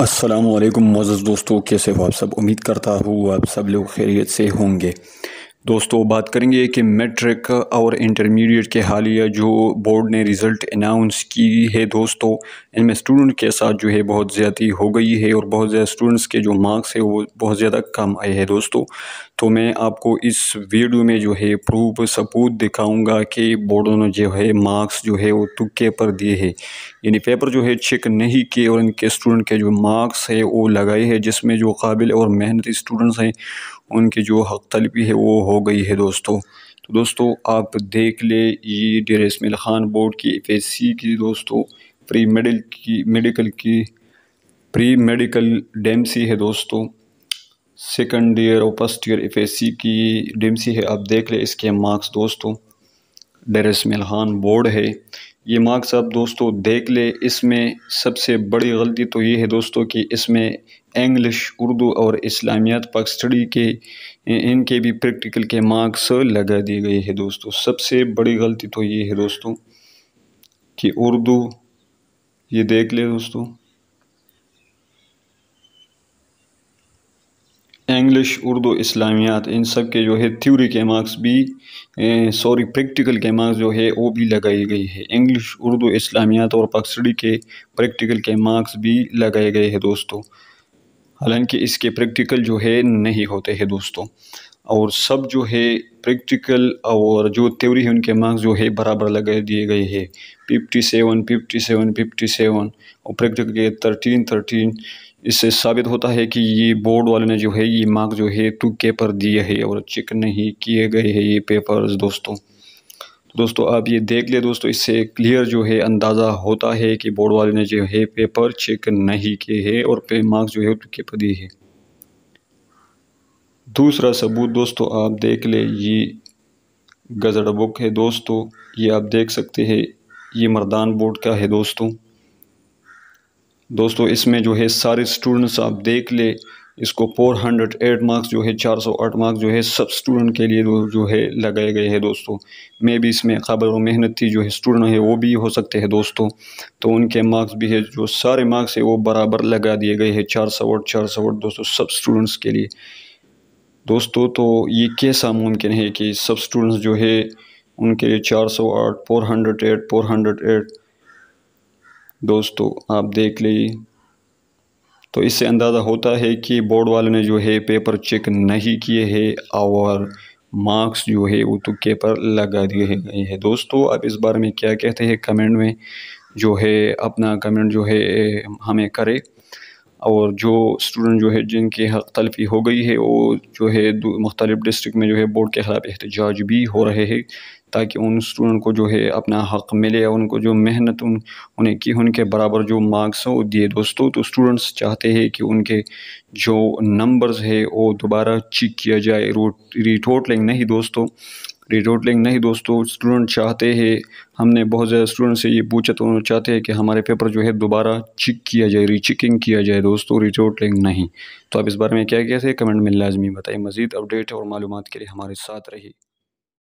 Aslam Moz दोस्तों कैसे हो आप सब उम्मीद करता हूँ आप सब लोग खैरियत से होंगे दोस्तों बात करेंगे कि मेट्रिक और इंटरमीडिएट के हालिया जो बोर्ड ने रिज़ल्ट अनाउंस की है दोस्तों इनमें स्टूडेंट के साथ जो है बहुत ज़्यादा हो गई है और बहुत ज़्यादा स्टूडेंट्स के जो मार्क्स है वो बहुत ज़्यादा कम आए हैं दोस्तों तो मैं आपको इस वीडियो में जो है प्रूफ सबूत दिखाऊंगा कि बोर्डों ने जो है मार्क्स जो है वो तुक्के पर दिए है यानी पेपर जो है चेक नहीं किए और इनके स्टूडेंट के जो मार्क्स है वो लगाए हैं जिसमें जो काबिल और मेहनती स्टूडेंट्स हैं उनकी जो हक तलबी है वो हो गई है दोस्तों तो दोस्तों आप देख ले ये डेर इसमिल खान बोर्ड की एफ एस सी की दोस्तों प्री मेडिकल की मेडिकल की प्री मेडिकल डेमसी है दोस्तों सेकंड ईयर और first year F S C की डेमसी है आप देख ले इसके मार्क्स दोस्तों डेरस मिलहान बोर्ड है ये मार्क्स आप दोस्तों देख ले इसमें सबसे बड़ी गलती तो ये है दोस्तों कि इसमें इंग्लिश उर्दू और इस्लामियात पाक स्टडी के इनके भी प्रैक्टिकल के मार्क्स लगा दिए गए हैं दोस्तों सबसे बड़ी गलती तो ये है दोस्तों कि उर्दू ये देख ले दोस्तों इंग्लिश उर्दू इस्लामियात इन सब के जो है थ्योरी के मार्क्स भी सॉरी प्रैक्टिकल के मार्क्स जो है वो भी लगाई गई है इंग्लिश उर्दू इस्लामियात और पक्सड़ी के प्रैक्टिकल के मार्क्स भी लगाए गए हैं दोस्तों हालांकि इसके प्रैक्टिकल जो है नहीं होते हैं दोस्तों और सब जो है प्रैक्टिकल और जो थ्योरी है उनके मार्क्स जो है बराबर लगा दिए गए हैं fifty seven fifty seven fifty seven और प्रैक्टिकल के थर्टीन थर्टीन इससे साबित होता है कि ये बोर्ड वाले ने जो है ये मार्क जो है के पर दिए है और चेक नहीं किए गए हैं ये पेपर्स दोस्तों तो दोस्तों आप ये देख ले दोस्तों इससे क्लियर जो है अंदाज़ा होता है कि बोर्ड वाले ने जो है पेपर चेक नहीं किए हैं और पे मार्क्स जो है के पर दिए हैं दूसरा सबूत दोस्तों आप देख ले ये गज़ड़ बुक है दोस्तों ये आप देख सकते हैं ये मर्दान बोर्ड का है दोस्तों दोस्तों इसमें जो है सारे स्टूडेंट्स आप देख ले इसको 408 मार्क्स जो है 408 मार्क्स जो है सब स्टूडेंट के लिए जो है लगाए गए हैं दोस्तों मैं भी इसमें खबर और मेहनत थी जो है स्टूडेंट है वो भी हो सकते हैं दोस्तों तो उनके मार्क्स भी है जो सारे मार्क्स है वो बराबर लगा दिए गए हैं चार सौ आठ चार सौ आठ दोस्तों सब स्टूडेंट्स के लिए दोस्तों तो ये कैसा मुमकिन है कि सब स्टूडेंट्स जो है उनके लिए चार सौ आठ four hundred eight four hundred eight दोस्तों आप देख लीजिए तो इससे अंदाज़ा होता है कि बोर्ड वाले ने जो है पेपर चेक नहीं किए है और मार्क्स जो है वो के तो पर लगा दिए गए हैं दोस्तों आप इस बारे में क्या कहते हैं कमेंट में जो है अपना कमेंट जो है हमें करें और जो स्टूडेंट जो है जिनके हक़ तलफ़ी हो गई है वो जो है मुख्तलिफ़ डिस्ट्रिक्ट में जो है बोर्ड के ख़िलाफ़ एहतजाज भी हो रहे हैं ताकि उन स्टूडेंट को जो है अपना हक़ मिले और उनको जो मेहनत उन उन्हें की उनके बराबर जो मार्क्स हो दिए दोस्तों तो स्टूडेंट्स चाहते हैं कि उनके जो नंबर्स है वो दोबारा चेक किया जाए रोट रिटोटलिंग नहीं दोस्तों रीरोटलिंग नहीं दोस्तों स्टूडेंट चाहते हैं हमने बहुत ज़्यादा स्टूडेंट से ये पूछा तो उन्होंने चाहते हैं कि हमारे पेपर जो है दोबारा चिक किया जाए रीचिकिंग किया जाए दोस्तों रीरोटलिंग नहीं तो आप इस बारे में क्या कहते हैं कमेंट में लाजमी बताइए मजीद अपडेट और मालूम के लिए हमारे साथ रही